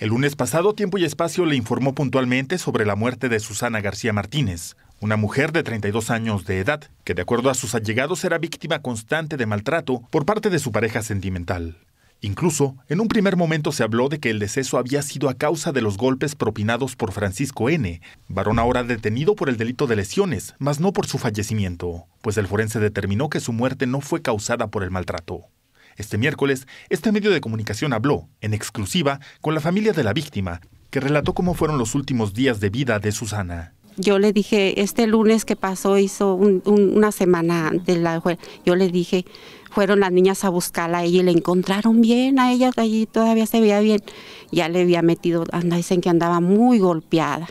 El lunes pasado, Tiempo y Espacio le informó puntualmente sobre la muerte de Susana García Martínez, una mujer de 32 años de edad, que de acuerdo a sus allegados era víctima constante de maltrato por parte de su pareja sentimental. Incluso, en un primer momento se habló de que el deceso había sido a causa de los golpes propinados por Francisco N., varón ahora detenido por el delito de lesiones, mas no por su fallecimiento, pues el forense determinó que su muerte no fue causada por el maltrato. Este miércoles, este medio de comunicación habló, en exclusiva, con la familia de la víctima, que relató cómo fueron los últimos días de vida de Susana. Yo le dije, este lunes que pasó, hizo una semana de la, yo le dije, fueron las niñas a buscarla y le encontraron bien, a ella allí todavía se veía bien. Ya le había metido, anda, dicen que andaba muy golpeada.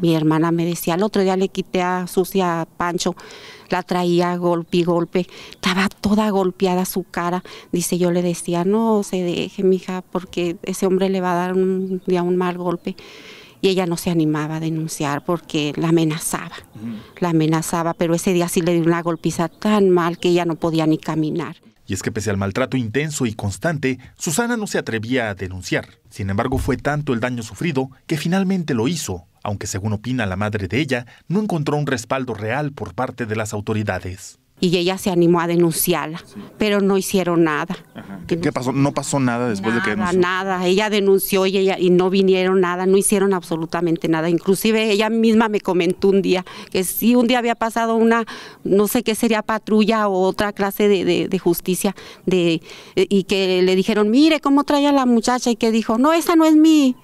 Mi hermana me decía, el otro día le quité a sucia Pancho, la traía golpe y golpe, estaba toda golpeada su cara. Dice, yo le decía, no se deje, mija, porque ese hombre le va a dar un día un mal golpe y ella no se animaba a denunciar porque la amenazaba, la amenazaba, pero ese día sí le dio una golpiza tan mal que ella no podía ni caminar. Y es que pese al maltrato intenso y constante, Susana no se atrevía a denunciar. Sin embargo, fue tanto el daño sufrido que finalmente lo hizo, aunque según opina la madre de ella, no encontró un respaldo real por parte de las autoridades y ella se animó a denunciarla, pero no hicieron nada. ¿Qué, pasó? ¿No pasó nada después de que denunció? Nada, ella denunció y, ella, y no vinieron nada, no hicieron absolutamente nada. Inclusive ella misma me comentó un día que sí, un día había pasado una, no sé qué sería patrulla o otra clase de, justicia, de, y que le dijeron, mire cómo trae a la muchacha, y que dijo, no, esa no es mi,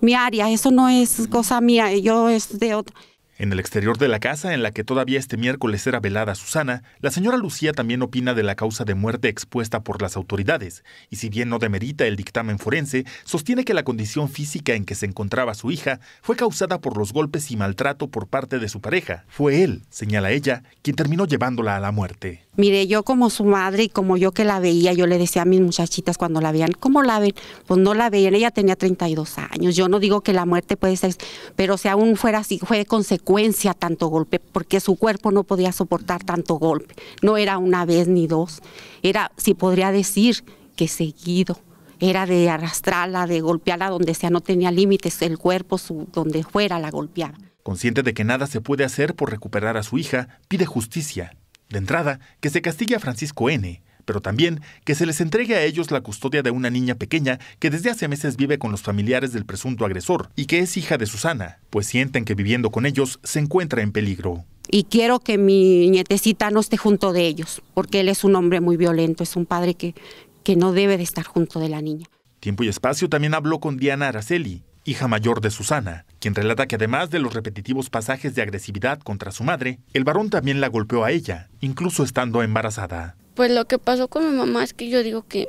mi área, eso no es cosa mía, yo es de otra. En el exterior de la casa, en la que todavía este miércoles era velada Susana, la señora Lucía también opina de la causa de muerte expuesta por las autoridades, y si bien no demerita el dictamen forense, sostiene que la condición física en que se encontraba su hija fue causada por los golpes y maltrato por parte de su pareja. Fue él, señala ella, quien terminó llevándola a la muerte. Mire, yo como su madre y como yo que la veía, yo le decía a mis muchachitas cuando la veían, ¿cómo la ven? Pues no la veían, ella tenía 32 años. Yo no digo que la muerte puede ser, pero si aún fuera así, fue consecuencia tanto golpe, porque su cuerpo no podía soportar tanto golpe. No era una vez ni dos, era, si podría decir, que seguido. Era de arrastrarla, de golpearla donde sea, no tenía límites, el cuerpo su, donde fuera la golpeaba. Consciente de que nada se puede hacer por recuperar a su hija, pide justicia. De entrada, que se castigue a Francisco N., pero también que se les entregue a ellos la custodia de una niña pequeña que desde hace meses vive con los familiares del presunto agresor y que es hija de Susana, pues sienten que viviendo con ellos se encuentra en peligro. Y quiero que mi nietecita no esté junto de ellos, porque él es un hombre muy violento, es un padre que, que no debe de estar junto de la niña. Tiempo y Espacio también habló con Diana Araceli, hija mayor de Susana, quien relata que además de los repetitivos pasajes de agresividad contra su madre, el varón también la golpeó a ella, incluso estando embarazada. Pues lo que pasó con mi mamá es que yo digo que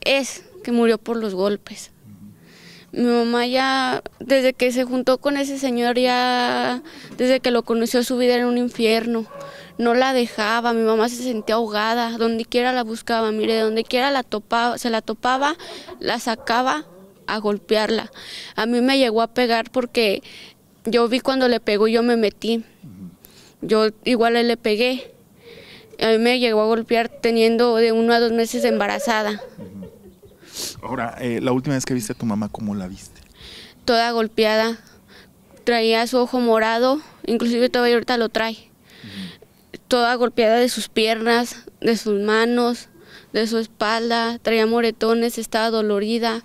es que murió por los golpes. Mi mamá ya, desde que se juntó con ese señor, ya desde que lo conoció su vida era un infierno. No la dejaba, mi mamá se sentía ahogada, donde quiera la buscaba, mire, donde quiera la topaba, se la topaba, la sacaba a golpearla. A mí me llegó a pegar porque yo vi cuando le pegó y yo me metí. Yo igual le pegué a mí me llegó a golpear teniendo de uno a dos meses embarazada. Ahora, eh, la última vez que viste a tu mamá, ¿cómo la viste? Toda golpeada, traía su ojo morado, inclusive todavía ahorita lo trae. Toda golpeada de sus piernas, de sus manos, de su espalda, traía moretones, estaba dolorida,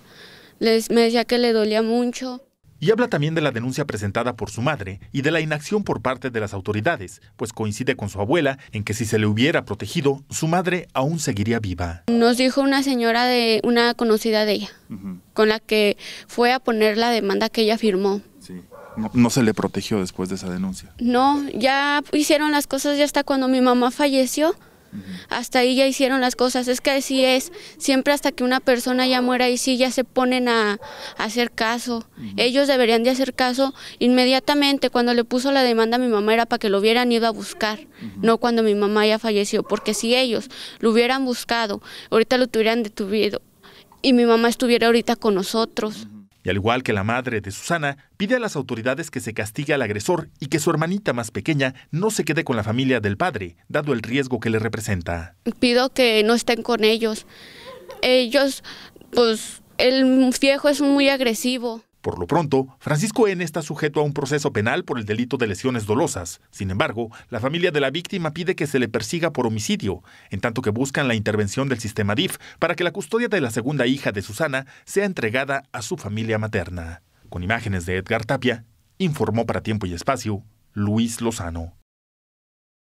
les, me decía que le dolía mucho. Y habla también de la denuncia presentada por su madre y de la inacción por parte de las autoridades, pues coincide con su abuela en que si se le hubiera protegido, su madre aún seguiría viva. Nos dijo una señora de una conocida de ella, con la que fue a poner la demanda que ella firmó. No, no, se le protegió después de esa denuncia. No, ya hicieron las cosas ya hasta cuando mi mamá falleció hasta ahí ya hicieron las cosas. Es que así es, siempre hasta que una persona ya muera, y sí ya se ponen a, hacer caso. Ellos deberían de hacer caso inmediatamente. Cuando le puso la demanda a mi mamá era para que lo hubieran ido a buscar, no cuando mi mamá ya falleció, porque si ellos lo hubieran buscado, ahorita lo tuvieran detuvido y mi mamá estuviera ahorita con nosotros. Y al igual que la madre de Susana, pide a las autoridades que se castigue al agresor y que su hermanita más pequeña no se quede con la familia del padre, dado el riesgo que le representa. Pido que no estén con ellos. Ellos, pues, el viejo es muy agresivo. Por lo pronto, Francisco N. está sujeto a un proceso penal por el delito de lesiones dolosas. Sin embargo, la familia de la víctima pide que se le persiga por homicidio, en tanto que buscan la intervención del sistema DIF para que la custodia de la segunda hija de Susana sea entregada a su familia materna. Con imágenes de Edgar Tapia, informó para Tiempo y Espacio Luis Lozano.